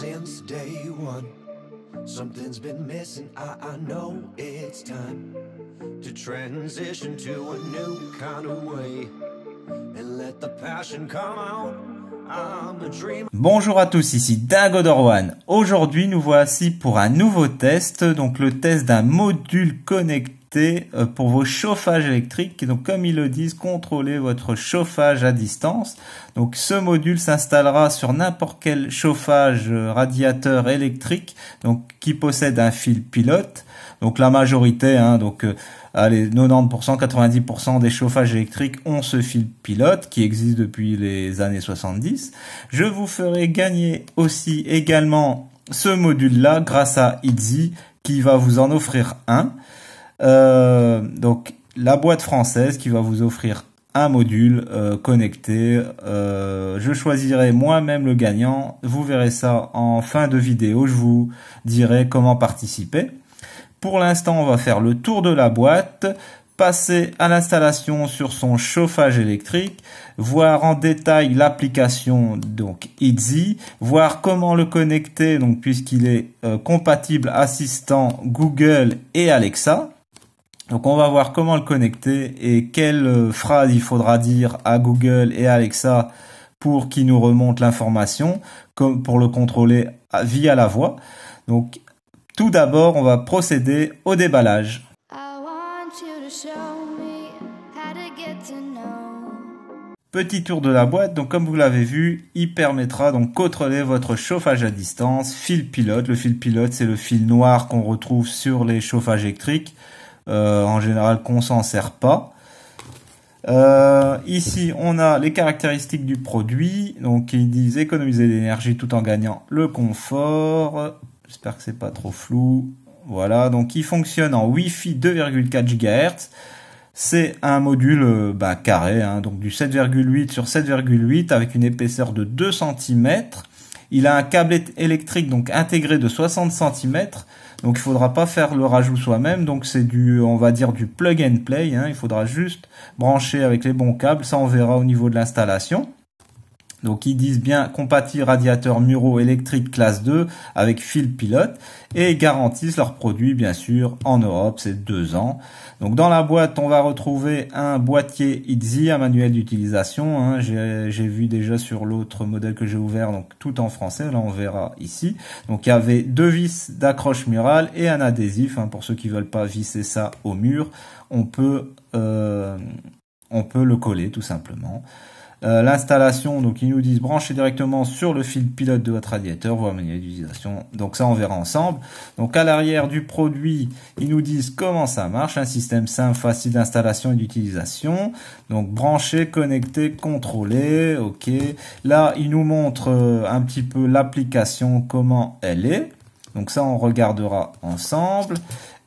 since day one. Something's been missing, I, I know it's time to transition to a new kind of way and let the passion come out. Bonjour à tous, ici Dago Dorwan. Aujourd'hui, nous voici pour un nouveau test, donc le test d'un module connecté euh, pour vos chauffages électriques. donc, comme ils le disent, contrôlez votre chauffage à distance. Donc, ce module s'installera sur n'importe quel chauffage euh, radiateur électrique, donc qui possède un fil pilote. Donc, la majorité, hein, donc euh, allez, 90%, 90% des chauffages électriques ont ce fil pilote qui existe depuis les années 70. Je vous ferai gagner aussi également ce module-là grâce à Itzy qui va vous en offrir un. Euh, donc la boîte française qui va vous offrir un module euh, connecté. Euh, je choisirai moi-même le gagnant. Vous verrez ça en fin de vidéo. Je vous dirai comment participer. Pour l'instant, on va faire le tour de la boîte, passer à l'installation sur son chauffage électrique, voir en détail l'application donc Itzy, voir comment le connecter donc puisqu'il est compatible assistant Google et Alexa. Donc on va voir comment le connecter et quelle euh, phrase il faudra dire à Google et Alexa pour qu'ils nous remontent l'information, comme pour le contrôler via la voix. Donc tout d'abord, on va procéder au déballage. Petit tour de la boîte, donc comme vous l'avez vu, il permettra donc contrôler votre chauffage à distance, fil pilote. Le fil pilote, c'est le fil noir qu'on retrouve sur les chauffages électriques. Euh, en général, qu'on s'en sert pas. Euh, ici, on a les caractéristiques du produit. Donc, ils disent économiser l'énergie tout en gagnant le confort. J'espère que c'est pas trop flou. Voilà. Donc, il fonctionne en Wi-Fi 2,4 GHz. C'est un module euh, bah, carré, hein. donc du 7,8 sur 7,8 avec une épaisseur de 2 cm. Il a un câble électrique donc intégré de 60 cm donc il faudra pas faire le rajout soi-même, donc c'est du, on va dire du plug and play. Hein. Il faudra juste brancher avec les bons câbles, ça on verra au niveau de l'installation. Donc ils disent bien compatible Radiateur muraux Électrique classe 2 avec fil pilote et garantissent leurs produits bien sûr en Europe, c'est deux ans. Donc dans la boîte on va retrouver un boîtier EZ, un manuel d'utilisation, hein. j'ai vu déjà sur l'autre modèle que j'ai ouvert, donc tout en français, là on verra ici. Donc il y avait deux vis d'accroche murale et un adhésif, hein. pour ceux qui veulent pas visser ça au mur, on peut, euh, on peut le coller tout simplement. Euh, l'installation. Donc ils nous disent brancher directement sur le fil pilote de votre radiateur, voire manuel d'utilisation. Donc ça on verra ensemble. Donc à l'arrière du produit, ils nous disent comment ça marche, un système simple, facile d'installation et d'utilisation. Donc brancher, connecter, contrôler, ok. Là ils nous montrent euh, un petit peu l'application, comment elle est. Donc ça on regardera ensemble.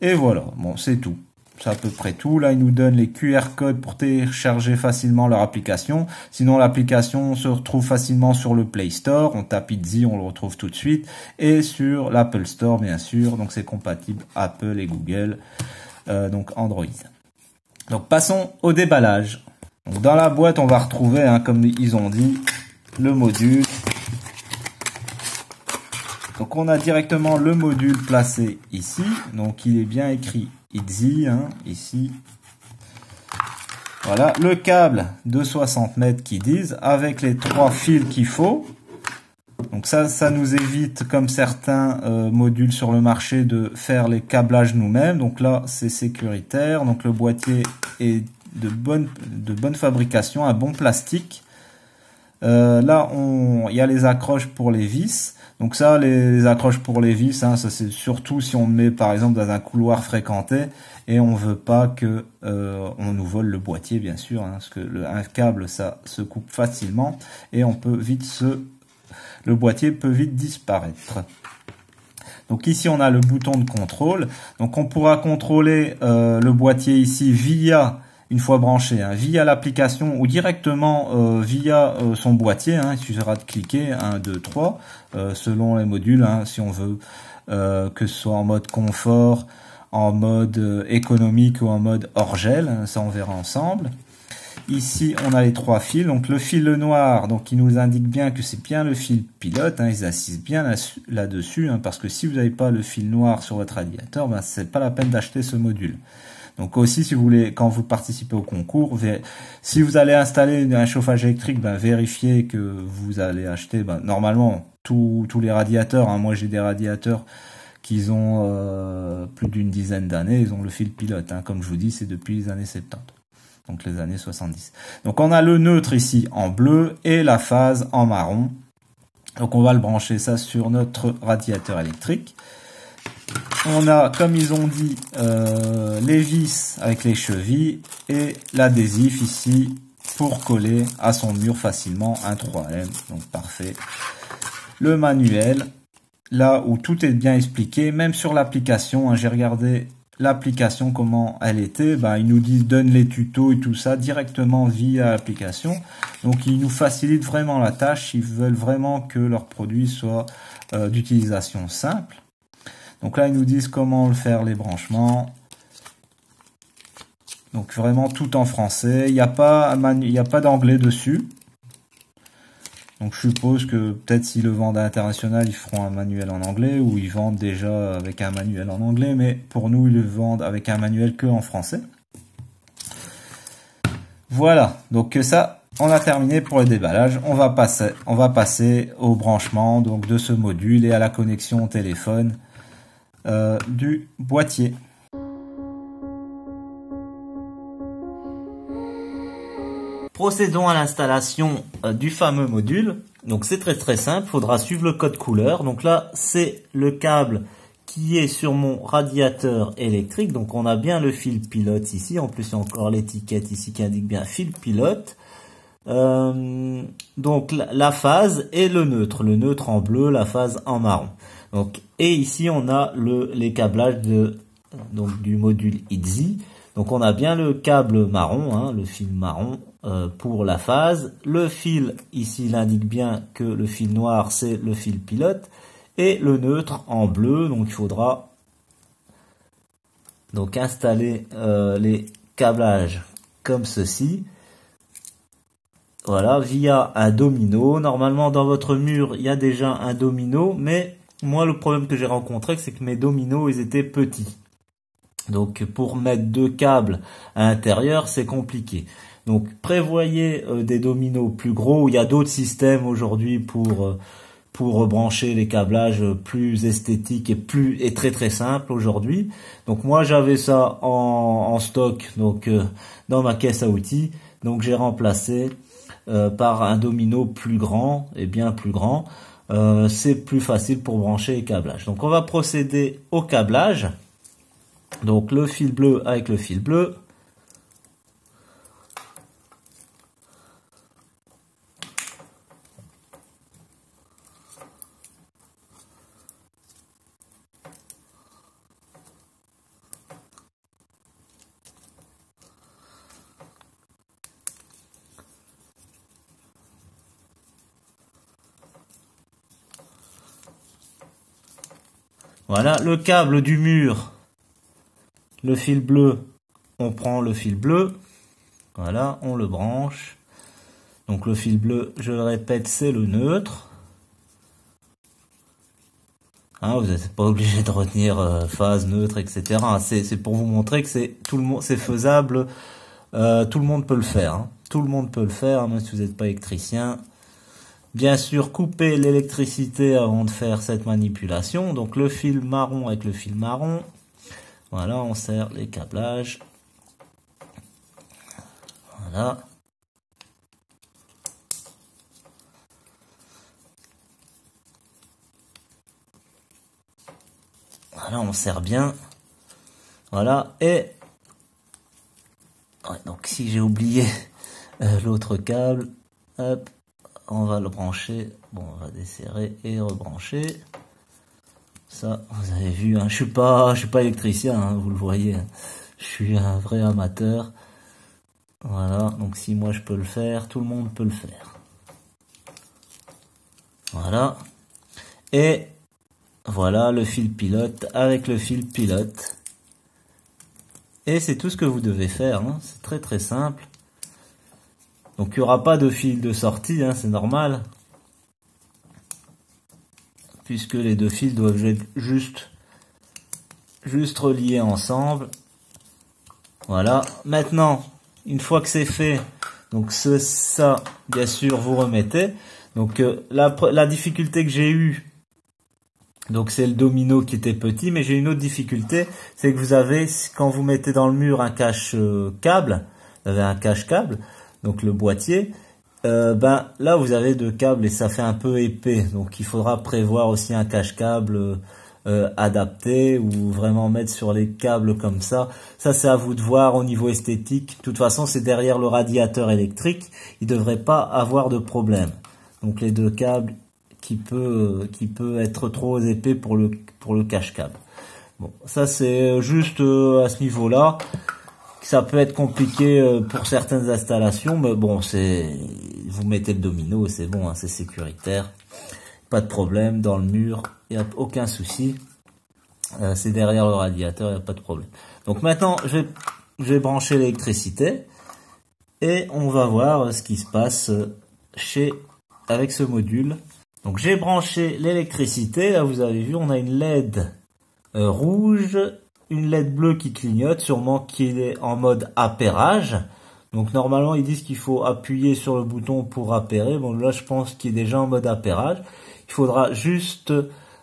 Et voilà, bon c'est tout c'est à peu près tout. Là, ils nous donnent les QR codes pour télécharger facilement leur application. Sinon, l'application se retrouve facilement sur le Play Store. On tape Itzy, on le retrouve tout de suite. Et sur l'Apple Store, bien sûr. Donc, c'est compatible Apple et Google. Euh, donc, Android. Donc, passons au déballage. dans la boîte, on va retrouver, hein, comme ils ont dit, le module donc on a directement le module placé ici. Donc il est bien écrit ITZY, hein, ici. Voilà, le câble de 60 mètres qui disent avec les trois fils qu'il faut. Donc ça, ça nous évite, comme certains euh, modules sur le marché, de faire les câblages nous-mêmes. Donc là, c'est sécuritaire. Donc le boîtier est de bonne, de bonne fabrication, un bon plastique. Euh, là, il y a les accroches pour les vis. Donc ça, les, accroches pour les vis, hein, ça c'est surtout si on met par exemple dans un couloir fréquenté et on veut pas que euh, on nous vole le boîtier, bien sûr, hein, parce que le, câble ça se coupe facilement et on peut vite se, le boîtier peut vite disparaître. Donc ici on a le bouton de contrôle. Donc on pourra contrôler euh, le boîtier ici via une fois branché, hein, via l'application ou directement euh, via euh, son boîtier. Hein, il suffira de cliquer 1, 2, 3, selon les modules, hein, si on veut euh, que ce soit en mode confort, en mode économique ou en mode hors gel. ça, on verra ensemble. Ici, on a les trois fils. Donc, le fil noir, donc il nous indique bien que c'est bien le fil pilote. ils insistent bien là-dessus, parce que si vous n'avez pas le fil noir sur votre radiateur, ben, n'est pas la peine d'acheter ce module. Donc aussi, si vous voulez, quand vous participez au concours, si vous allez installer un chauffage électrique, ben, vérifiez que vous allez acheter ben, normalement tous, les radiateurs. Hein. moi, j'ai des radiateurs qui ont euh, plus d'une dizaine d'années. Ils ont le fil pilote. Hein. comme je vous dis, c'est depuis les années 70 donc les années 70. Donc on a le neutre ici en bleu et la phase en marron. Donc on va le brancher ça sur notre radiateur électrique on a, comme ils ont dit, euh, les vis avec les chevilles et l'adhésif ici pour coller à son mur facilement un 3M. Donc parfait. Le manuel, là où tout est bien expliqué, même sur l'application, hein, j'ai regardé l'application comment elle était, ben, ils nous disent donne les tutos et tout ça directement via l'application. Donc ils nous facilitent vraiment la tâche, ils veulent vraiment que leur produit soit euh, d'utilisation simple. Donc là, ils nous disent comment le faire les branchements. Donc vraiment tout en français. Il n'y a pas, a pas d'anglais dessus. Donc je suppose que peut-être s'ils le vendent à l'international, ils feront un manuel en anglais ou ils vendent déjà avec un manuel en anglais. Mais pour nous, ils le vendent avec un manuel que en français. Voilà, donc ça, on a terminé pour le déballage. On va passer, on va passer au branchement donc, de ce module et à la connexion au téléphone. Euh, du boîtier. Procédons à l'installation euh, du fameux module. Donc c'est très très simple, faudra suivre le code couleur. Donc là c'est le câble qui est sur mon radiateur électrique. Donc on a bien le fil pilote ici, en plus encore l'étiquette ici qui indique bien fil pilote. Euh, donc la phase et le neutre, le neutre en bleu, la phase en marron. Donc et ici on a le les câblages de donc du module ITZY, Donc on a bien le câble marron, hein, le fil marron euh, pour la phase. Le fil ici l'indique bien que le fil noir c'est le fil pilote et le neutre en bleu. Donc il faudra donc installer euh, les câblages comme ceci. Voilà, via un domino. Normalement, dans votre mur, il y a déjà un domino, mais moi, le problème que j'ai rencontré, c'est que mes dominos, ils étaient petits. Donc, pour mettre deux câbles à l'intérieur, c'est compliqué. Donc, prévoyez euh, des dominos plus gros. Il y a d'autres systèmes aujourd'hui pour... Euh, pour brancher les câblages plus esthétiques et plus et très très simples aujourd'hui. Donc moi j'avais ça en, stock donc euh, dans ma caisse à outils. Donc j'ai remplacé euh, par un domino plus grand et bien plus grand, euh, c'est plus facile pour brancher les câblages. Donc on va procéder au câblage. Donc le fil bleu avec le fil bleu, Voilà, le câble du mur, le fil bleu, on prend le fil bleu, voilà, on le branche. Donc le fil bleu, je le répète, c'est le neutre. Hein, vous n'êtes pas obligé de retenir euh, phase, neutre, etc. Hein, c'est pour vous montrer que c'est tout le monde, c'est faisable. Euh, tout le monde peut le faire. Hein. Tout le monde peut le faire, même si vous n'êtes pas électricien bien sûr couper l'électricité avant de faire cette manipulation. Donc le fil marron avec le fil marron. Voilà, on serre les câblages. Voilà. Voilà, on serre bien. Voilà, et... donc si j'ai oublié euh, l'autre câble, hop, on va le brancher. Bon, on va desserrer et rebrancher. Ça, vous avez vu, hein. je ne suis pas électricien, hein, vous le voyez. Hein. Je suis un vrai amateur. Voilà, donc si moi je peux le faire, tout le monde peut le faire. Voilà. Et voilà le fil pilote avec le fil pilote. Et c'est tout ce que vous devez faire, c'est très très simple. Donc il n'y aura pas de fil de sortie, hein, c'est normal. Puisque les deux fils doivent être juste, juste reliés ensemble. Voilà. Maintenant, une fois que c'est fait, donc ça, bien sûr, vous remettez. Donc euh, la, difficulté que j'ai eue, donc c'est le domino qui était petit, mais j'ai une autre difficulté, c'est que vous avez, quand vous mettez dans le mur un cache euh, câble, vous avez un cache câble, donc le boîtier, euh, ben là vous avez deux câbles et ça fait un peu épais, donc il faudra prévoir aussi un cache câble euh, euh, adapté ou vraiment mettre sur les câbles comme ça. Ça c'est à vous de voir au niveau esthétique. De toute façon c'est derrière le radiateur électrique, il devrait pas avoir de problème. Donc les deux câbles qui peut qui peut être trop épais pour le pour le cache câble. Bon, ça c'est juste à ce niveau là ça peut être compliqué euh, pour certaines installations, mais bon, c'est vous mettez le domino, c'est bon, hein, c'est sécuritaire, pas de problème dans le mur, il n'y a aucun souci, euh, c'est derrière le radiateur, il n'y a pas de problème. Donc maintenant, je vais, brancher l'électricité et on va voir euh, ce qui se passe chez avec ce module. Donc j'ai branché l'électricité, là vous avez vu, on a une LED rouge une LED bleue qui clignote, sûrement qu'il est en mode appairage. Donc normalement ils disent qu'il faut appuyer sur le bouton pour appairer. Bon là je pense qu'il est déjà en mode appairage. Il faudra juste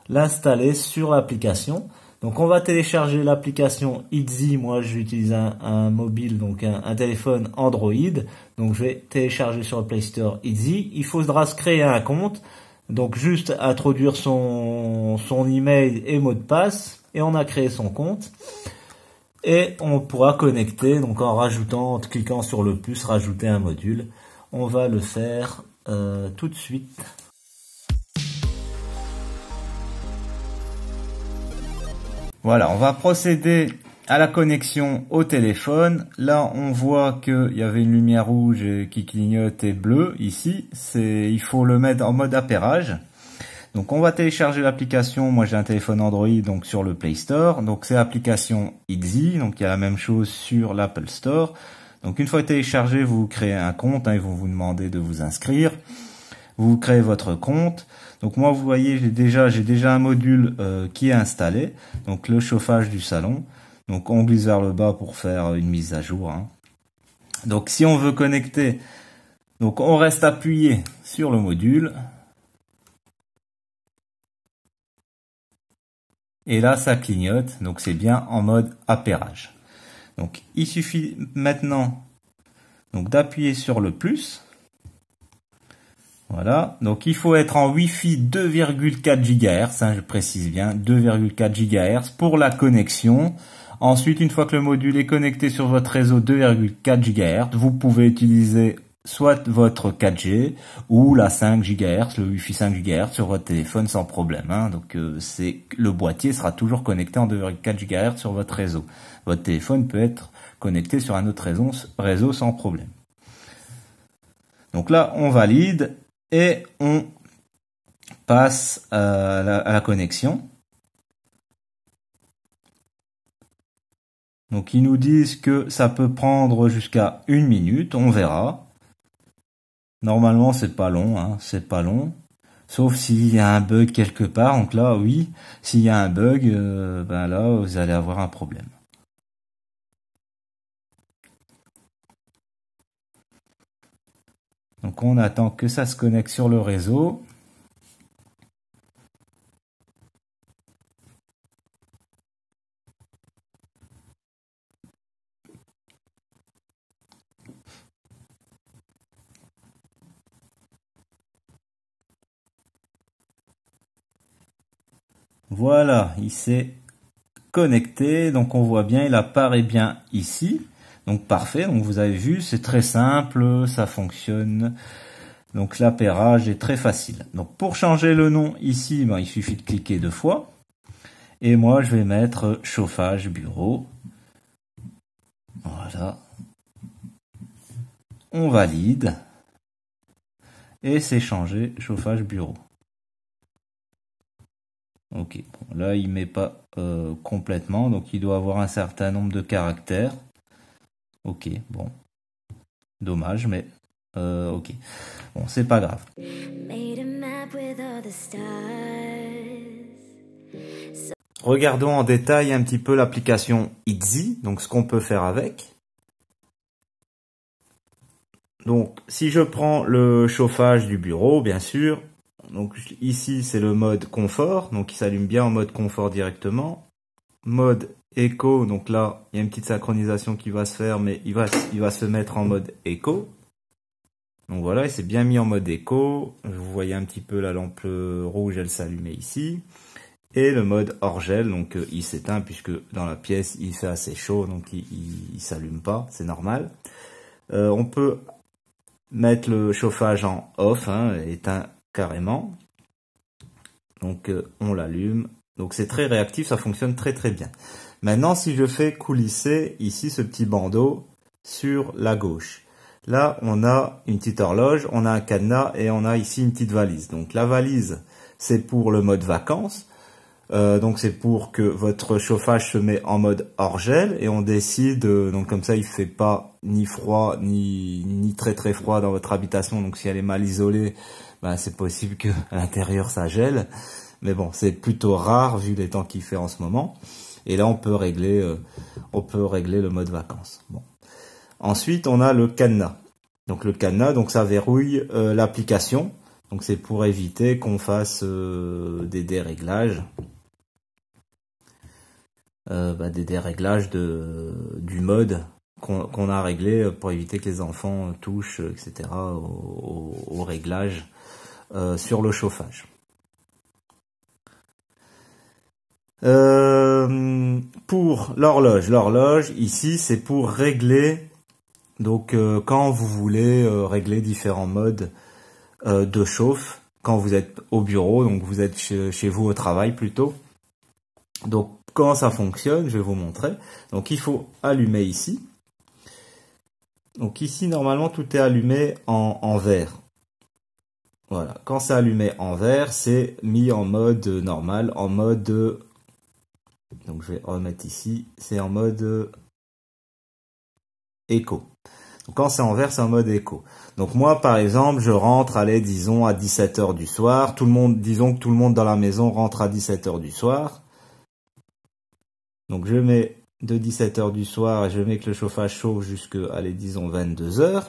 l'installer sur l'application. Donc on va télécharger l'application Easy. Moi j'utilise un, mobile, donc un, téléphone Android. Donc je vais télécharger sur le Play Store Easy. Il faudra se créer un compte. Donc juste introduire son, son email et mot de passe et on a créé son compte. Et on pourra connecter, donc en rajoutant, en cliquant sur le plus, rajouter un module. On va le faire euh, tout de suite. Voilà, on va procéder à la connexion au téléphone. Là, on voit qu'il y avait une lumière rouge qui clignote et bleue ici. il faut le mettre en mode appairage. Donc on va télécharger l'application. Moi j'ai un téléphone Android donc sur le Play Store. Donc c'est l'application Easy. Donc il y a la même chose sur l'Apple Store. Donc une fois téléchargé, vous créez un compte. Hein, ils vont vous demander de vous inscrire. Vous créez votre compte. Donc moi vous voyez j'ai déjà j'ai déjà un module euh, qui est installé. Donc le chauffage du salon. Donc on glisse vers le bas pour faire une mise à jour. Hein. Donc si on veut connecter, donc on reste appuyé sur le module. Et là, ça clignote, donc c'est bien en mode appairage. Donc il suffit maintenant donc, d'appuyer sur le plus. Voilà, donc il faut être en Wi-Fi 2,4 GHz, hein, je précise bien, 2,4 GHz pour la connexion. Ensuite, une fois que le module est connecté sur votre réseau 2,4 GHz, vous pouvez utiliser soit votre 4G ou la 5 GHz, le Wi-Fi 5 GHz sur votre téléphone sans problème. Hein. Donc euh, c'est le boîtier sera toujours connecté en 2,4 GHz sur votre réseau. Votre téléphone peut être connecté sur un autre réseau, sans problème. Donc là, on valide et on passe à la connexion. Donc ils nous disent que ça peut prendre jusqu'à une minute, on verra. Normalement, c'est pas long, hein, c'est pas long. Sauf s'il y a un bug quelque part. Donc là, oui, s'il y a un bug, euh, ben là, vous allez avoir un problème. Donc on attend que ça se connecte sur le réseau. Voilà, il s'est connecté. Donc on voit bien, il apparaît bien ici. Donc parfait, donc vous avez vu, c'est très simple, ça fonctionne. Donc l'appairage est très facile. Donc pour changer le nom ici, ben, il suffit de cliquer deux fois. Et moi, je vais mettre chauffage bureau. Voilà. On valide. Et c'est changé chauffage bureau. Ok, bon, là il met pas euh, complètement, donc il doit avoir un certain nombre de caractères. Ok, bon, dommage, mais euh, ok, bon, c'est pas grave. Regardons en détail un petit peu l'application Itzy, donc ce qu'on peut faire avec. Donc, si je prends le chauffage du bureau, bien sûr, donc ici, c'est le mode confort, donc il s'allume bien en mode confort directement. Mode écho, donc là, il y a une petite synchronisation qui va se faire, mais il va, il va se mettre en mode écho. Donc voilà, il s'est bien mis en mode écho. Vous voyez un petit peu la lampe rouge, elle s'allumait ici. Et le mode hors gel, donc euh, il s'éteint puisque dans la pièce, il fait assez chaud, donc il, il, s'allume pas, c'est normal. Euh, on peut mettre le chauffage en off, hein, éteint carrément. Donc euh, on l'allume. Donc c'est très réactif, ça fonctionne très très bien. Maintenant, si je fais coulisser ici ce petit bandeau sur la gauche, là on a une petite horloge, on a un cadenas et on a ici une petite valise. Donc la valise, c'est pour le mode vacances. Euh, donc c'est pour que votre chauffage se met en mode hors gel et on décide euh, donc comme ça il fait pas ni froid ni ni très très froid dans votre habitation donc si elle est mal isolée ben, c'est possible que à l'intérieur ça gèle. Mais bon, c'est plutôt rare vu les temps qu'il fait en ce moment. Et là, on peut régler, euh, on peut régler le mode vacances. Bon. Ensuite, on a le cadenas. Donc le cadenas, donc ça verrouille euh, l'application. Donc c'est pour éviter qu'on fasse euh, des déréglages. Bah, des déréglages de, du mode qu'on a réglé pour éviter que les enfants touchent, etc., au, au, au réglage euh, sur le chauffage. Euh, pour l'horloge, l'horloge ici c'est pour régler donc euh, quand vous voulez régler différents modes de chauffe quand vous êtes au bureau donc vous êtes chez, vous au travail plutôt. Donc comment ça fonctionne, je vais vous montrer. Donc il faut allumer ici. Donc ici normalement tout est allumé en, en vert. Voilà. Quand c'est allumé en vert, c'est mis en mode normal, en mode... Donc je vais remettre ici, c'est en mode écho. Donc quand c'est en vert, c'est en mode écho. Donc moi, par exemple, je rentre, allez, disons, à 17h du soir. Tout le monde, disons que tout le monde dans la maison rentre à 17h du soir. Donc je mets de 17h du soir et je mets que le chauffage chauffe jusqu'à allez, disons, 22h.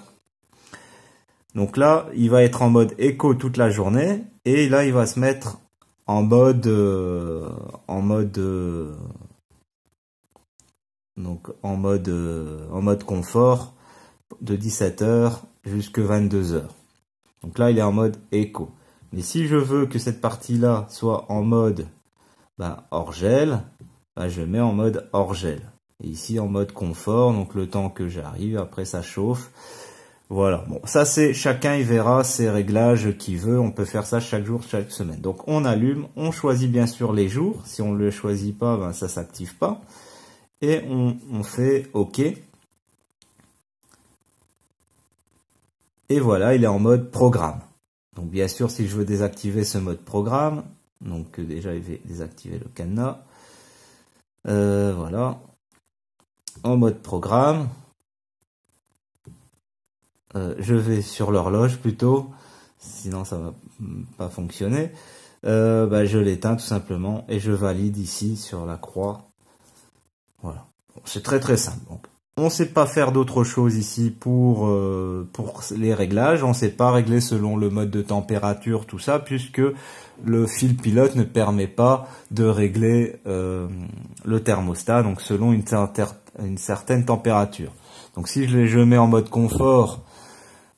Donc là, il va être en mode écho toute la journée et là, il va se mettre en mode euh, en mode euh, donc en mode euh, en mode confort de 17h jusqu'à 22h. Donc là, il est en mode écho. Mais si je veux que cette partie-là soit en mode bah, hors gel, bah, je mets en mode hors gel. Et ici en mode confort, donc le temps que j'arrive, après ça chauffe. Voilà, bon, ça c'est chacun il verra ses réglages qu'il veut, on peut faire ça chaque jour, chaque semaine. Donc on allume, on choisit bien sûr les jours, si on ne le choisit pas, ben, ça s'active pas. Et on, fait OK. Et voilà, il est en mode programme. Donc bien sûr, si je veux désactiver ce mode programme, donc euh, déjà il va désactiver le cadenas. Euh, voilà. En mode programme, euh, je vais sur l'horloge plutôt, sinon ça va pas fonctionner. Euh, bah, je l'éteins tout simplement et je valide ici sur la croix. Voilà, c'est très très simple. on ne sait pas faire d'autre chose ici pour, euh, pour les réglages. On ne sait pas régler selon le mode de température, tout ça, puisque le fil pilote ne permet pas de régler le thermostat, donc selon une, certaine température. Donc si je, les, je mets en mode confort,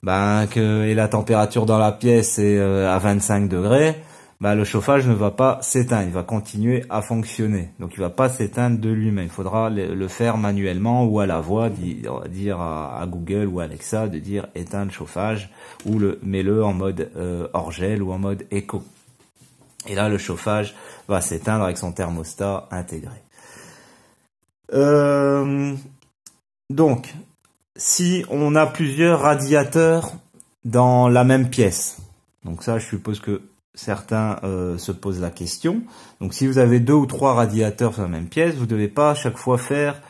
ben, que, et la température dans la pièce est euh, à 25 degrés, ben, le chauffage ne va pas s'éteindre, il va continuer à fonctionner. Donc il ne va pas s'éteindre de lui-même. Il faudra le faire manuellement ou à la voix, euh, dire à Google ou Alexa de dire éteindre le chauffage ou le mets-le en mode euh, hors gel ou en mode éco. Et là le chauffage va s'éteindre avec son thermostat intégré. Euh, donc si on a plusieurs radiateurs dans la même pièce. Donc ça, je suppose que certains euh, se posent la question. Donc si vous avez deux ou trois radiateurs dans la même pièce, vous ne devez pas à chaque fois faire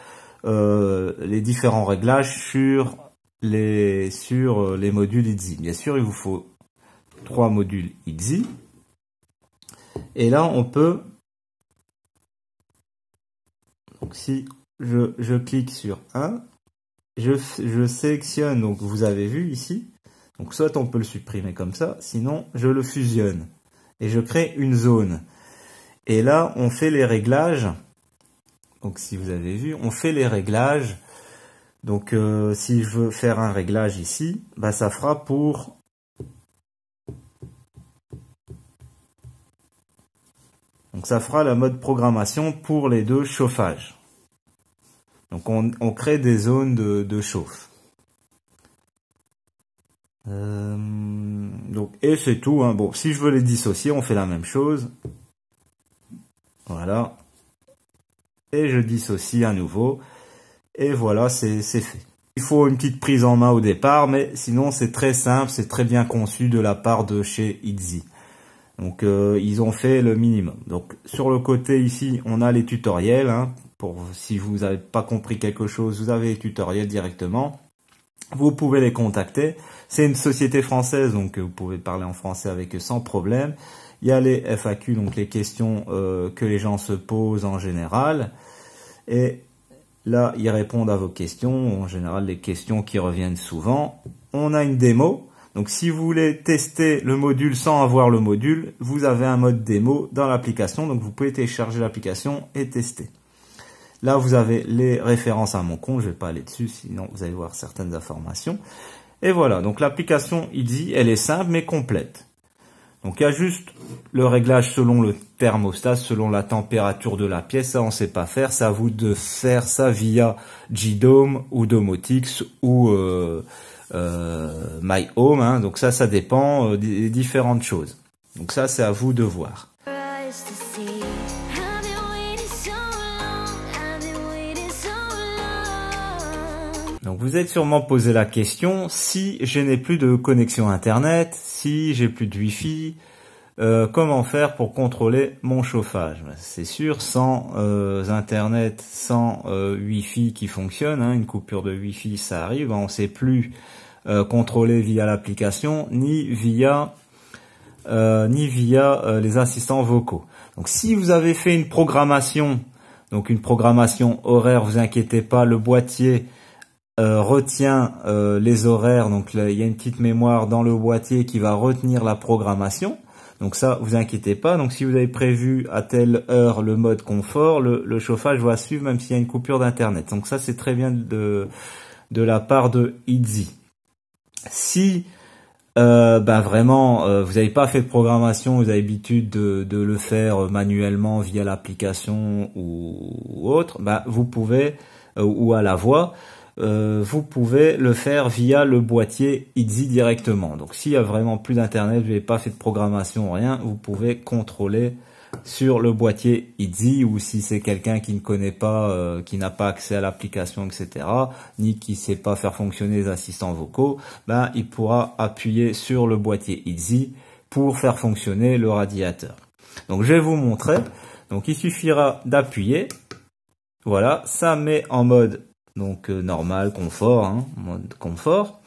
euh, les différents réglages sur les, sur euh, les modules ITZY. Bien sûr, il vous faut trois modules ITZY. Et là, on peut... Donc si je, je clique sur un, je, sélectionne, donc vous avez vu ici, donc soit on peut le supprimer comme ça, sinon je le fusionne et je crée une zone. Et là, on fait les réglages. Donc si vous avez vu, on fait les réglages. Donc euh, si je veux faire un réglage ici, bah, ça fera pour... Donc ça fera la mode programmation pour les deux chauffages. Donc on, crée des zones de, chauffe. Euh, et c'est tout. Hein. Bon, si je veux les dissocier, on fait la même chose. Voilà. Et je dissocie à nouveau. Et voilà, c'est fait. Il faut une petite prise en main au départ, mais sinon c'est très simple, c'est très bien conçu de la part de chez Itzy. Donc euh, ils ont fait le minimum. Donc sur le côté ici, on a les tutoriels hein si vous n'avez pas compris quelque chose, vous avez les tutoriels directement. Vous pouvez les contacter. C'est une société française, donc euh, vous pouvez parler en français avec eux sans problème. Il y a les FAQ, donc les questions euh, que les gens se posent en général. Et là, ils répondent à vos questions, en général les questions qui reviennent souvent. On a une démo. Donc si vous voulez tester le module sans avoir le module, vous avez un mode démo dans l'application. Donc vous pouvez télécharger l'application et tester. Là, vous avez les références à mon compte. Je vais pas aller dessus, sinon vous allez voir certaines informations. Et voilà, donc l'application dit, elle est simple mais complète. Donc il y a juste le réglage selon le thermostat, selon la température de la pièce, ça on sait pas faire, c'est à vous de faire ça via g ou Domotix ou euh, euh, My Home, hein. donc ça ça dépend euh, des différentes choses. Donc ça c'est à vous de voir. vous êtes sûrement posé la question, si je n'ai plus de connexion Internet, si j'ai plus de Wi-Fi, euh, comment faire pour contrôler mon chauffage bah, C'est sûr, sans euh, Internet, sans euh, Wi-Fi qui fonctionne, hein, une coupure de Wi-Fi ça arrive, hein, on ne sait plus contrôler via l'application ni via, ni via les assistants vocaux. Donc si vous avez fait une programmation, donc une programmation horaire, vous inquiétez pas, le boîtier euh, retient euh, les horaires, donc il y a une petite mémoire dans le boîtier qui va retenir la programmation. Donc ça, vous inquiétez pas. Donc si vous avez prévu à telle heure le mode confort, le, chauffage va suivre même s'il y a une coupure d'internet. Donc ça, c'est très bien de, de la part de Itzy. Si euh, ben vraiment, euh, vous n'avez pas fait de programmation, vous avez l'habitude de, le faire manuellement via l'application ou, autre, ben vous pouvez, ou à la voix, euh, vous pouvez le faire via le boîtier Itzy directement. Donc s'il y a vraiment plus d'internet, vous n'avez pas fait de programmation, rien, vous pouvez contrôler sur le boîtier Itzy ou si c'est quelqu'un qui ne connaît pas, euh, qui n'a pas accès à l'application, etc., ni qui sait pas faire fonctionner les assistants vocaux, ben, il pourra appuyer sur le boîtier Itzy pour faire fonctionner le radiateur. Donc je vais vous montrer. Donc il suffira d'appuyer. Voilà, ça met en mode donc euh, normal, confort, hein, mode confort.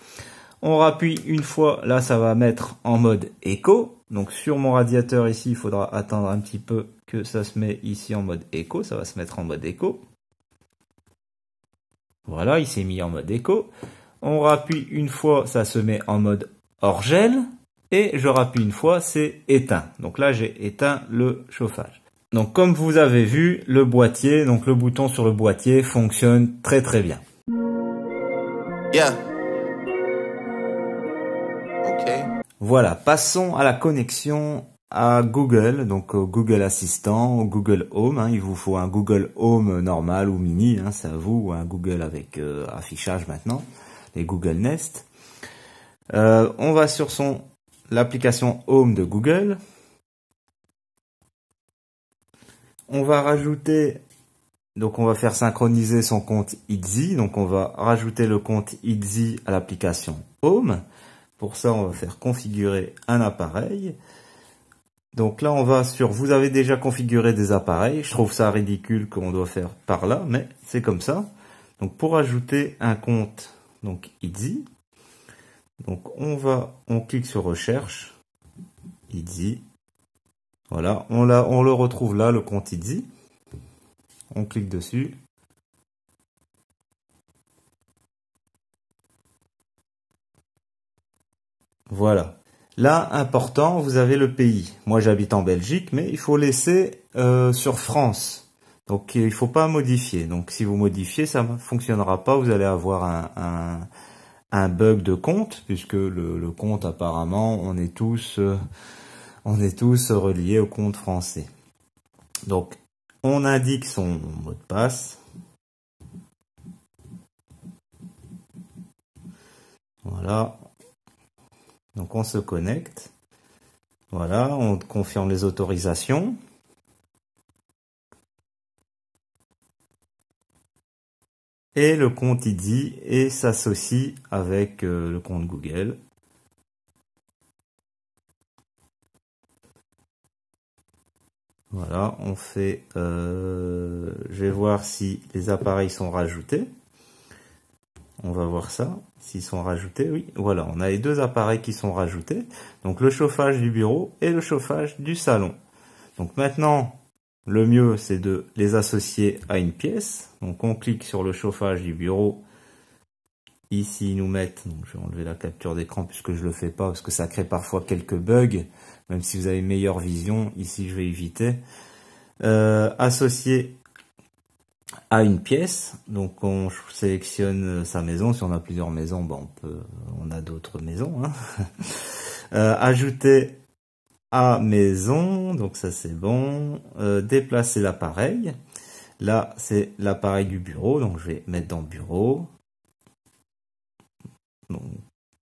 On rappuie une fois, là ça va mettre en mode écho. Donc sur mon radiateur ici, il faudra attendre un petit peu que ça se met ici en mode écho. Ça va se mettre en mode écho. Voilà, il s'est mis en mode écho. On rappuie une fois, ça se met en mode hors gel. Et je rappuie une fois, c'est éteint. Donc là, j'ai éteint le chauffage. Donc comme vous avez vu, le boîtier, donc le bouton sur le boîtier fonctionne très très bien. Voilà, passons à la connexion à Google, donc au Google Assistant, au Google Home. Hein. il vous faut un Google Home normal ou mini, hein, c'est à vous, ou un Google avec euh, affichage maintenant, les Google Nest. Euh, on va sur son l'application Home de Google. On va rajouter, donc on va faire synchroniser son compte Itzy. Donc on va rajouter le compte Itzy à l'application Home. Pour ça, on va faire configurer un appareil. Donc là, on va sur vous avez déjà configuré des appareils. Je trouve ça ridicule qu'on doit faire par là, mais c'est comme ça. Donc pour ajouter un compte, donc Itzy, donc on va, on clique sur recherche, Itzy, voilà, on, on le retrouve là, le compte ID. On clique dessus. Voilà. Là, important, vous avez le pays. Moi, j'habite en Belgique, mais il faut laisser euh, sur France. Donc, il ne faut pas modifier. Donc, si vous modifiez, ça ne fonctionnera pas. Vous allez avoir un, un, un bug de compte, puisque le, le, compte, apparemment, on est tous... Euh, on est tous reliés au compte français. Donc, on indique son mot de passe. Voilà. Donc, on se connecte. Voilà, on confirme les autorisations. Et le compte ID et s'associe avec euh, le compte Google. Voilà, on fait... Euh, je vais voir si les appareils sont rajoutés. On va voir ça, s'ils sont rajoutés, oui. Voilà, on a les deux appareils qui sont rajoutés. Donc le chauffage du bureau et le chauffage du salon. Donc maintenant, le mieux, c'est de les associer à une pièce. Donc on clique sur le chauffage du bureau. Ici, ils nous mettent, je vais enlever la capture d'écran puisque je ne le fais pas, parce que ça crée parfois quelques bugs même si vous avez meilleure vision, ici je vais éviter, euh, associé à une pièce. Donc on sélectionne euh, sa maison, si on a plusieurs maisons, ben on, peut, on a d'autres maisons. Hein. Euh, ajouter à maison, donc ça c'est bon, euh, déplacer l'appareil. Là, c'est l'appareil du bureau, donc je vais mettre dans bureau. Donc,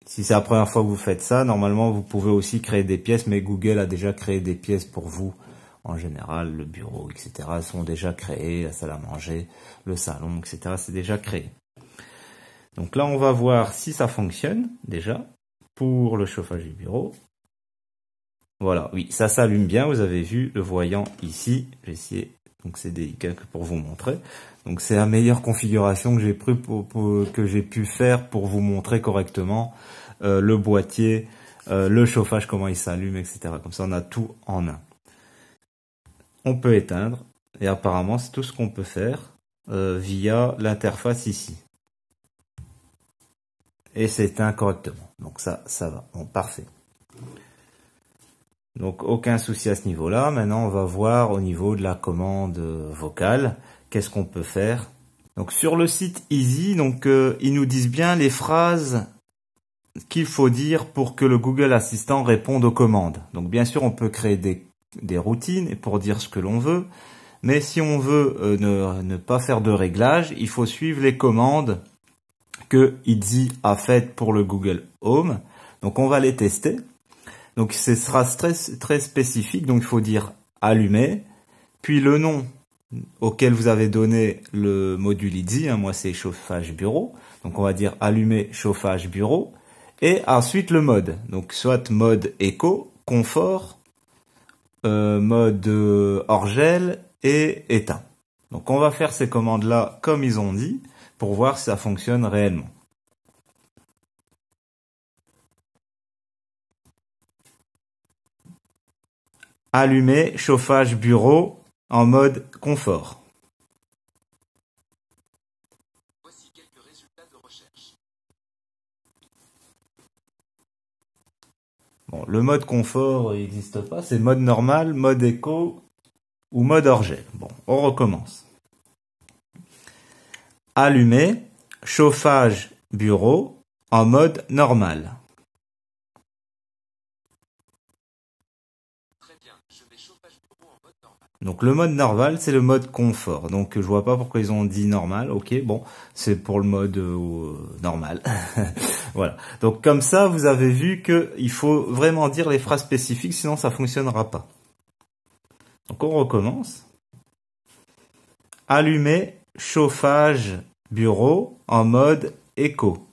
si c'est la première fois que vous faites ça, normalement, vous pouvez aussi créer des pièces, mais Google a déjà créé des pièces pour vous. En général, le bureau, etc. sont déjà créés, la salle à manger, le salon, etc. C'est déjà créé. Donc là, on va voir si ça fonctionne, déjà, pour le chauffage du bureau. Voilà, oui, ça s'allume bien, vous avez vu le voyant ici. J'ai essayé donc c'est délicat que pour vous montrer. Donc c'est la meilleure configuration que j'ai que j'ai pu faire pour vous montrer correctement euh, le boîtier, euh, le chauffage, comment il s'allume, etc. Comme ça on a tout en un. On peut éteindre et apparemment c'est tout ce qu'on peut faire euh, via l'interface ici. Et c'est éteint correctement. Donc ça, ça va. Bon, parfait. Donc aucun souci à ce niveau-là. Maintenant, on va voir au niveau de la commande euh, vocale, qu'est-ce qu'on peut faire. Donc sur le site Easy, donc euh, ils nous disent bien les phrases qu'il faut dire pour que le Google Assistant réponde aux commandes. Donc bien sûr, on peut créer des, des routines pour dire ce que l'on veut, mais si on veut euh, ne, pas faire de réglages, il faut suivre les commandes que Easy a faites pour le Google Home. Donc on va les tester. Donc ce sera très, spécifique, donc il faut dire allumer, puis le nom auquel vous avez donné le module ID, hein, moi c'est chauffage bureau, donc on va dire allumer chauffage bureau, et ensuite le mode, donc soit mode éco, confort, euh, mode euh, hors gel et éteint. Donc on va faire ces commandes là comme ils ont dit pour voir si ça fonctionne réellement. Allumer chauffage bureau en mode confort. recherche. Bon, le mode confort n'existe pas, c'est mode normal, mode écho ou mode orget. Bon, on recommence. Allumer chauffage bureau en mode normal. Donc le mode normal, c'est le mode confort. Donc je vois pas pourquoi ils ont dit normal. Ok, bon, c'est pour le mode euh, normal. voilà. Donc comme ça, vous avez vu que il faut vraiment dire les phrases spécifiques, sinon ça fonctionnera pas. Donc on recommence. Allumer chauffage bureau en mode éco.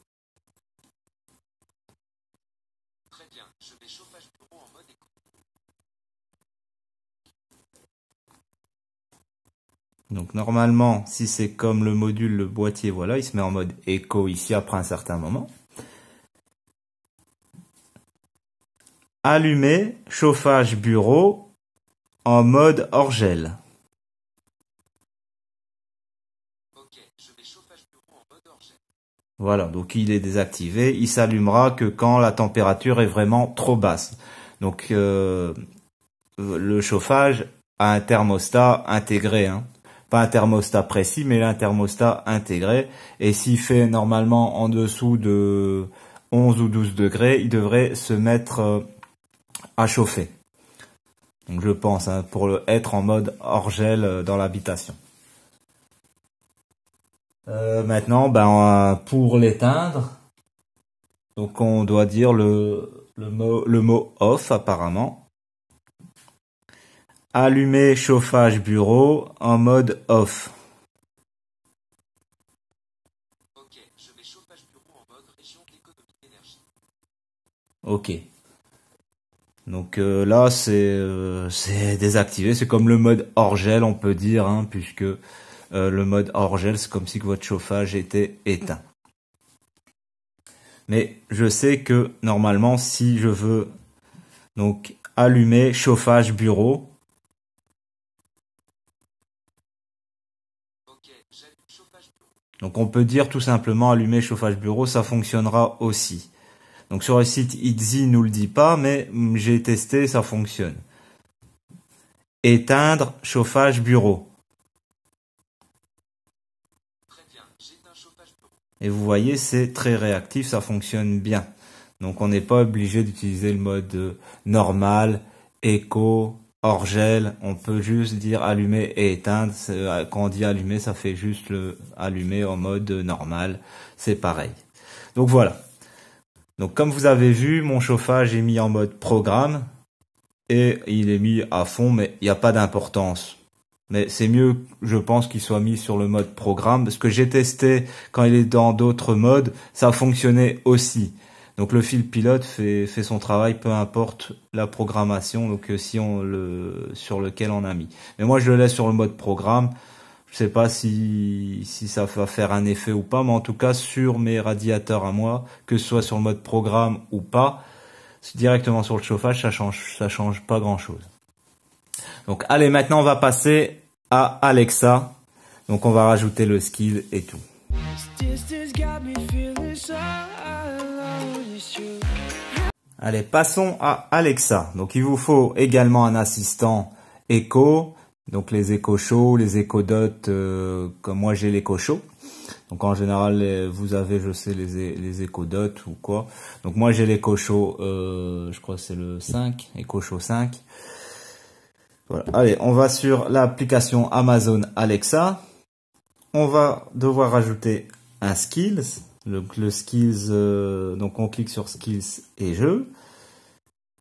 Donc normalement, si c'est comme le module, le boîtier, voilà, il se met en mode écho ici après un certain moment. Allumé, chauffage bureau en mode hors gel. Voilà, donc il est désactivé, il s'allumera que quand la température est vraiment trop basse. Donc euh, le chauffage a un thermostat intégré. Hein pas un thermostat précis, mais un thermostat intégré. Et s'il fait normalement en dessous de 11 ou 12 degrés, il devrait se mettre euh, à chauffer. Donc je pense, hein, pour le, être en mode hors gel euh, dans l'habitation. Euh, maintenant, ben, pour l'éteindre, donc on doit dire le, le, mot, le mot off apparemment. Allumer chauffage bureau en mode off. Ok, Donc là, c'est désactivé. C'est comme le mode hors gel, on peut dire, hein, puisque euh, le mode hors gel, c'est comme si votre chauffage était éteint. Mais je sais que normalement, si je veux donc allumer chauffage bureau, Donc on peut dire tout simplement allumer chauffage bureau, ça fonctionnera aussi. Donc sur le site Itzy nous le dit pas, mais mm, j'ai testé, ça fonctionne. Éteindre chauffage bureau. chauffage Et vous voyez, c'est très réactif, ça fonctionne bien. Donc on n'est pas obligé d'utiliser le mode euh, normal, éco, Orgel, on peut juste dire allumer et éteindre. Euh, quand on dit allumer, ça fait juste le allumer en mode normal. C'est pareil. Donc voilà. Donc comme vous avez vu, mon chauffage est mis en mode programme et il est mis à fond, mais il n'y a pas d'importance. Mais c'est mieux, je pense, qu'il soit mis sur le mode programme parce que j'ai testé quand il est dans d'autres modes, ça fonctionnait aussi. Donc le fil pilote fait, son travail, peu importe la programmation donc euh, si on le, sur lequel on a mis. Mais moi je le laisse sur le mode programme. Je sais pas si, ça va faire un effet ou pas, mais en tout cas sur mes radiateurs à moi, que ce soit sur le mode programme ou pas, directement sur le chauffage, ça change, ça change pas grand chose. Donc allez, maintenant on va passer à Alexa. Donc on va rajouter le skill et tout. Allez, passons à Alexa. Donc, il vous faut également un assistant Echo. Donc, les Echo Show, les Echo Dot, euh, comme moi j'ai l'Echo Show. Donc, en général, vous avez, je sais, les, les Echo Dot ou quoi. Donc, moi j'ai l'Echo Show, euh, je crois que c'est le 5, Echo Show 5. Voilà. Allez, on va sur l'application Amazon Alexa. On va devoir ajouter un skills. Donc le skills, euh, donc on clique sur skills et jeux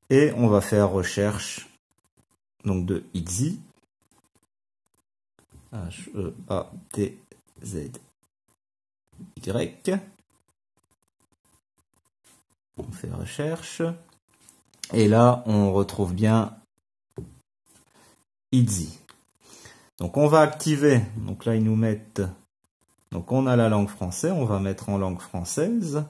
et on va faire recherche donc de ITZY. H E A T Z Y. On fait recherche et là on retrouve bien ITZY. Donc on va activer. Donc là ils nous mettent donc on a la langue française, on va mettre en langue française.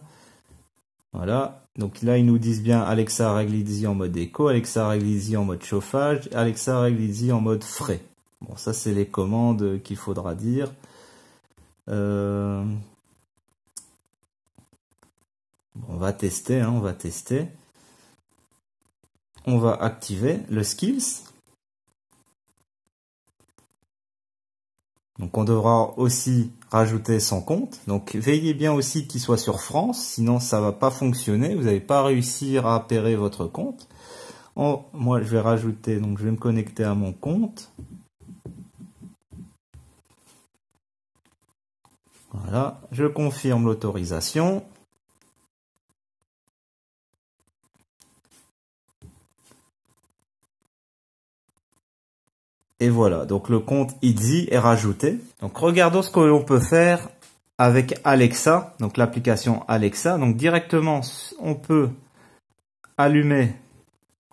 Voilà, donc là ils nous disent bien Alexa réglez-y en mode éco, Alexa réglez-y en mode chauffage, Alexa réglez-y en mode frais. Bon ça c'est les commandes qu'il faudra dire. Euh, on va tester, hein, on va tester. On va activer le skills. Donc on devra aussi rajouter son compte. Donc veillez bien aussi qu'il soit sur France, sinon ça va pas fonctionner, vous n'allez pas réussir à appairer votre compte. Oh, moi je vais rajouter, donc je vais me connecter à mon compte. Voilà, je confirme l'autorisation. Et voilà, donc le compte ID est rajouté. Donc regardons ce que l'on peut faire avec Alexa, donc l'application Alexa. Donc directement, on peut allumer,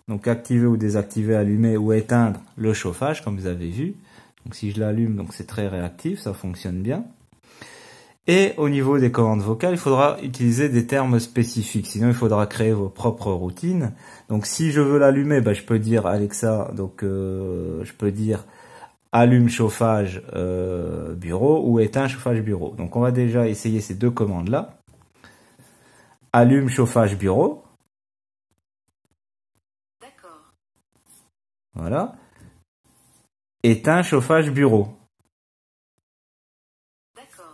donc activer ou désactiver, allumer ou éteindre le chauffage, comme vous avez vu. Donc si je l'allume, donc c'est très réactif, ça fonctionne bien. Et au niveau des commandes vocales, il faudra utiliser des termes spécifiques, sinon il faudra créer vos propres routines. Donc si je veux l'allumer, bah, je peux dire Alexa, donc euh, je peux dire allume chauffage euh, bureau ou éteins chauffage bureau. Donc on va déjà essayer ces deux commandes-là. Allume chauffage bureau. D'accord. Voilà. Éteins chauffage bureau.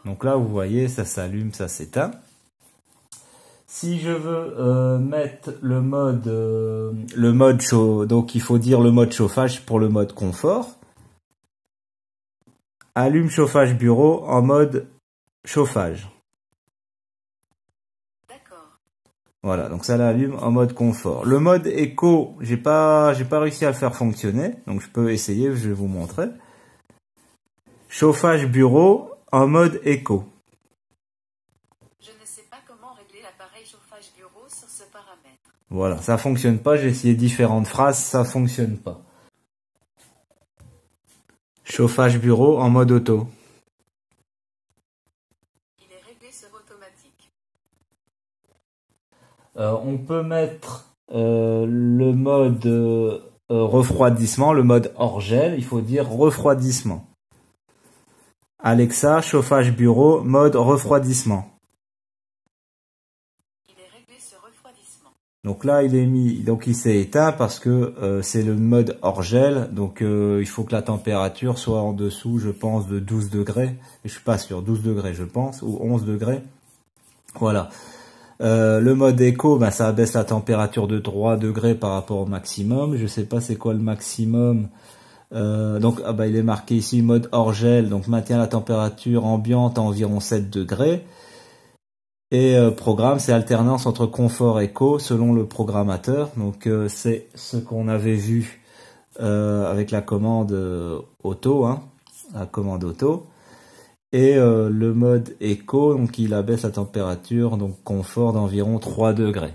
Donc là, vous voyez, ça s'allume, ça s'éteint. Si je veux euh, mettre le mode euh, le mode chaud, donc il faut dire le mode chauffage pour le mode confort. Allume chauffage bureau en mode chauffage. Voilà, donc ça l'allume en mode confort. Le mode éco, j'ai pas j'ai pas réussi à le faire fonctionner, donc je peux essayer, je vais vous montrer. Chauffage bureau, en mode écho Voilà, ça fonctionne pas, j'ai essayé différentes phrases, ça fonctionne pas. Chauffage bureau en mode auto. Euh, on peut mettre euh, le mode euh, refroidissement, le mode hors gel, il faut dire refroidissement. Alexa chauffage bureau mode refroidissement. Il est réglé ce refroidissement. Donc là il est mis, donc il s'est éteint parce que euh, c'est le mode hors gel, donc euh, il faut que la température soit en dessous, je pense, de 12 degrés. Je suis pas sûr, 12 degrés je pense, ou 11 degrés. Voilà. Euh, le mode écho, bah, ça abaisse la température de 3 degrés par rapport au maximum. Je sais pas c'est quoi le maximum euh, donc ah bah, il est marqué ici mode hors gel, donc maintient la température ambiante à environ 7 degrés. Et euh, programme, c'est alternance entre confort et co selon le programmateur. Donc euh, c'est ce qu'on avait vu avec la commande auto, hein, la commande auto. Et le mode éco, donc il abaisse la température, donc confort d'environ 3 degrés.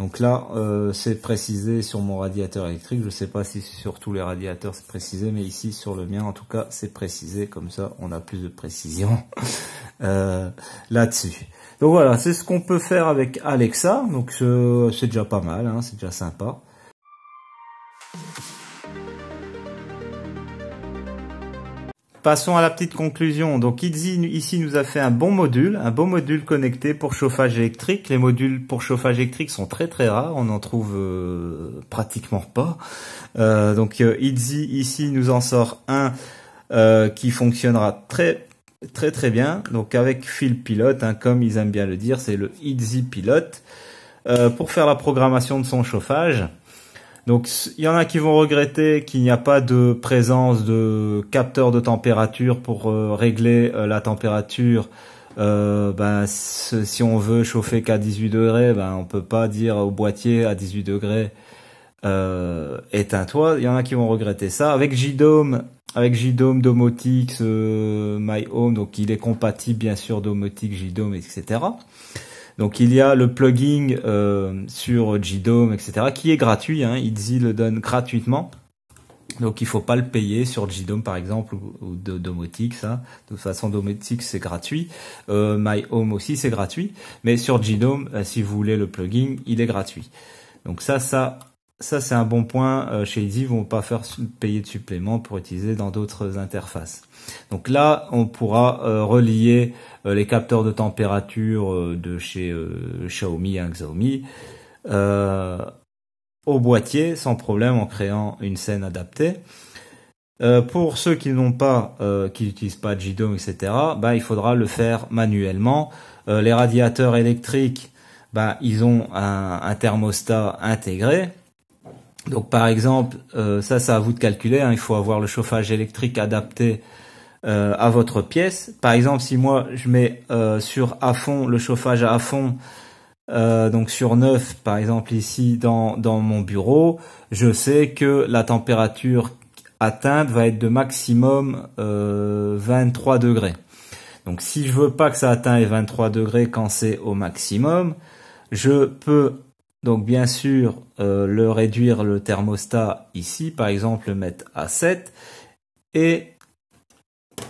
Donc là, euh, c'est précisé sur mon radiateur électrique. Je ne sais pas si sur tous les radiateurs c'est précisé, mais ici sur le mien, en tout cas, c'est précisé. Comme ça, on a plus de précision euh, là-dessus. Donc voilà, c'est ce qu'on peut faire avec Alexa. Donc euh, c'est déjà pas mal, hein, c'est déjà sympa. Passons à la petite conclusion. Donc Itzy ici nous a fait un bon module, un bon module connecté pour chauffage électrique. Les modules pour chauffage électrique sont très très rares, on n'en trouve euh, pratiquement pas. Euh, donc euh, Itzy ici nous en sort un qui fonctionnera très très très bien. Donc avec fil pilote, hein, comme ils aiment bien le dire, c'est le Itzy pilote pour faire la programmation de son chauffage. Donc il y en a qui vont regretter qu'il n'y a pas de présence de capteur de température pour euh, régler euh, la température. Euh, ben, si on veut chauffer qu'à 18 degrés, ben, on peut pas dire au boîtier à 18 degrés éteins-toi. Il y en a qui vont regretter ça. Avec JDOM, avec JDOM, Domotix, MyHome, donc il est compatible bien sûr Domotix, JDOM, etc. Donc il y a le plugin euh, sur JDOM, etc., qui est gratuit. Hein, le donne gratuitement. Donc il faut pas le payer sur JDOM par exemple ou, de De toute façon Domotix, c'est gratuit, euh, My Home aussi c'est gratuit, mais sur JDOM euh, si vous voulez le plugin il est gratuit. Donc ça ça ça c'est un bon point euh, chez Easy, ils vont pas faire payer de supplément pour utiliser dans d'autres interfaces. Donc là, on pourra euh, relier euh, les capteurs de température euh, de chez Xiaomi, et Xiaomi au boîtier sans problème en créant une scène adaptée. pour ceux qui n'ont pas, qui n'utilisent pas JDOM, etc., bah, il faudra le faire manuellement. les radiateurs électriques, bah, ils ont un, thermostat intégré. Donc par exemple, ça c'est à vous de calculer, hein, il faut avoir le chauffage électrique adapté euh, à votre pièce. Par exemple, si moi je mets euh, sur à fond le chauffage à fond, euh, donc sur 9 par exemple ici dans, dans mon bureau, je sais que la température atteinte va être de maximum 23 degrés. Donc si je veux pas que ça atteigne 23 degrés quand c'est au maximum, je peux donc bien sûr le réduire le thermostat ici, par exemple le mettre à 7 et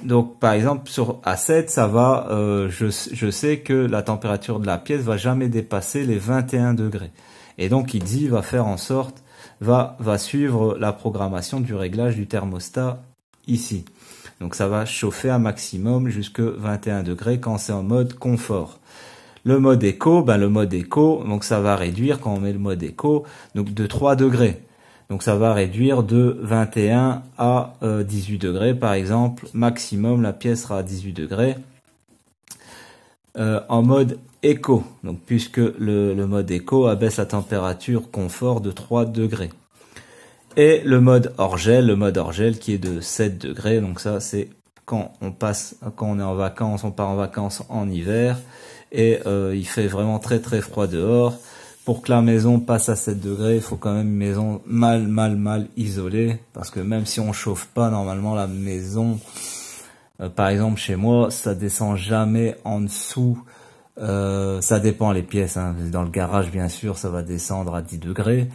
donc, par exemple, sur A7, ça va, euh, je, je, sais que la température de la pièce va jamais dépasser les 21 degrés. Et donc, il dit, va faire en sorte, va, va suivre la programmation du réglage du thermostat ici. Donc, ça va chauffer un maximum jusque 21 degrés quand c'est en mode confort. Le mode éco, ben, le mode éco, donc ça va réduire quand on met le mode éco, donc de 3 degrés. Donc ça va réduire de 21 à 18 euh, degrés par exemple. Maximum, la pièce sera à 18 degrés. Euh, en mode éco, donc puisque le, mode éco abaisse la température confort de 3 degrés. Et le mode hors gel, le mode hors gel qui est de 7 degrés, donc ça c'est quand on passe, quand on est en vacances, on part en vacances en hiver, et euh, il fait vraiment très très froid dehors, pour que la maison passe à 7 degrés, il faut quand même une maison mal, mal, mal isolée. Parce que même si on chauffe pas, normalement, la maison, euh, par exemple, chez moi, ça descend jamais en dessous. Euh, ça dépend les pièces. Hein. Dans le garage, bien sûr, ça va descendre à 10 degrés.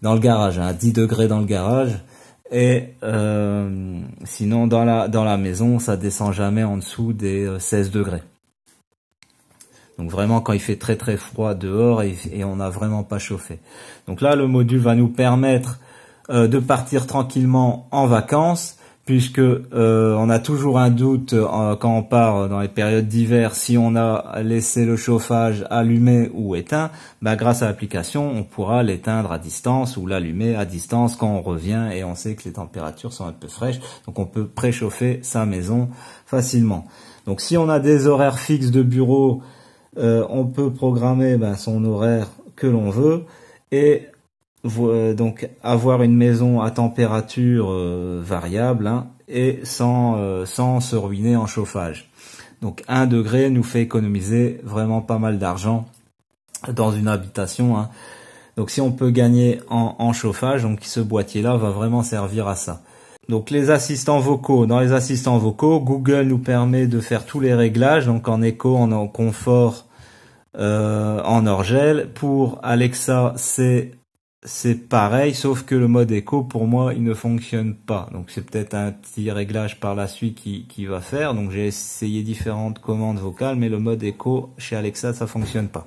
Dans le garage, hein, à 10 degrés dans le garage. Et euh, sinon, dans la, dans la maison, ça descend jamais en dessous des 16 degrés. Donc vraiment quand il fait très très froid dehors et, on n'a vraiment pas chauffé. Donc là le module va nous permettre euh, de partir tranquillement en vacances puisque euh, on a toujours un doute euh, quand on part dans les périodes d'hiver si on a laissé le chauffage allumé ou éteint, bah, grâce à l'application on pourra l'éteindre à distance ou l'allumer à distance quand on revient et on sait que les températures sont un peu fraîches donc on peut préchauffer sa maison facilement. Donc si on a des horaires fixes de bureau euh, on peut programmer ben, son horaire que l'on veut et euh, donc avoir une maison à température euh, variable hein, et sans, sans se ruiner en chauffage. Donc un degré nous fait économiser vraiment pas mal d'argent dans une habitation. Hein. Donc si on peut gagner en, en chauffage, donc ce boîtier-là va vraiment servir à ça. Donc les assistants vocaux. Dans les assistants vocaux, Google nous permet de faire tous les réglages, donc en écho, en, confort, euh, en orgel. Pour Alexa, c'est c'est pareil, sauf que le mode écho, pour moi, il ne fonctionne pas. Donc c'est peut-être un petit réglage par la suite qui, qui va faire. Donc j'ai essayé différentes commandes vocales, mais le mode écho chez Alexa, ça fonctionne pas.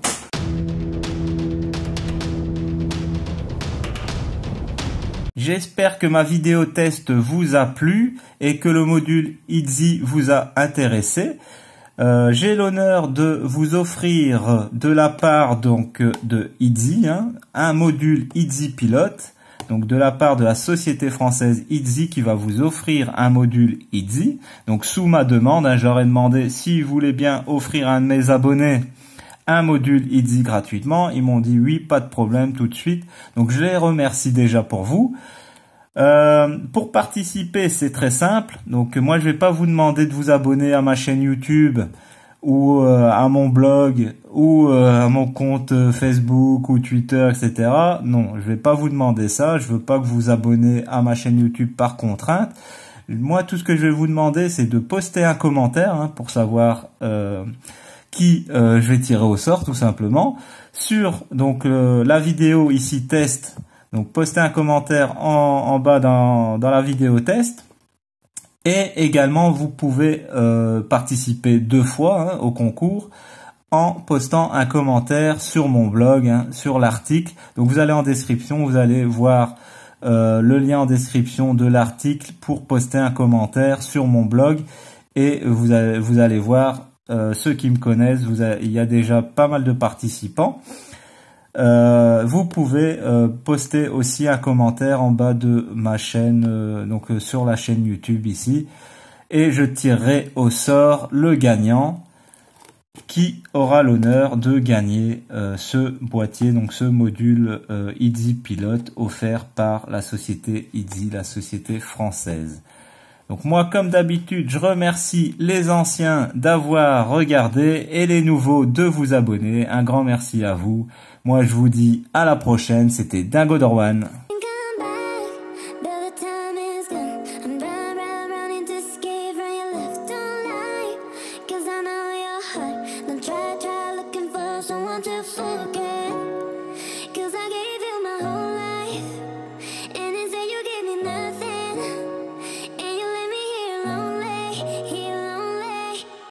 J'espère que ma vidéo test vous a plu et que le module Itzy vous a intéressé. Euh, j'ai l'honneur de vous offrir de la part donc de Itzy hein, un module Itzy Pilote, donc de la part de la société française Itzy qui va vous offrir un module Itzy. Donc sous ma demande, hein, j'aurais demandé si vous voulez bien offrir un de mes abonnés un module EASY gratuitement. Ils m'ont dit oui, pas de problème tout de suite. Donc je les remercie déjà pour vous. Euh, pour participer, c'est très simple. Donc moi, je vais pas vous demander de vous abonner à ma chaîne YouTube ou euh, à mon blog ou euh, à mon compte Facebook ou Twitter, etc. Non, je vais pas vous demander ça. Je veux pas que vous abonnez à ma chaîne YouTube par contrainte. Moi, tout ce que je vais vous demander, c'est de poster un commentaire hein, pour savoir qui euh, je vais tirer au sort tout simplement. Sur donc euh, la vidéo ici test, donc postez un commentaire en, en bas dans, dans, la vidéo test. Et également vous pouvez euh, participer deux fois hein, au concours en postant un commentaire sur mon blog, hein, sur l'article. Donc vous allez en description, vous allez voir le lien en description de l'article pour poster un commentaire sur mon blog et vous allez, vous allez voir euh, ceux qui me connaissent, il y a déjà pas mal de participants. Euh, vous pouvez euh, poster aussi un commentaire en bas de ma chaîne, donc sur la chaîne YouTube ici, et je tirerai au sort le gagnant qui aura l'honneur de gagner ce boîtier, donc ce module Easy Pilot offert par la société Easy, la société française. Donc moi, comme d'habitude, je remercie les anciens d'avoir regardé et les nouveaux de vous abonner. Un grand merci à vous. Moi, je vous dis à la prochaine. C'était Dingo Dorwan.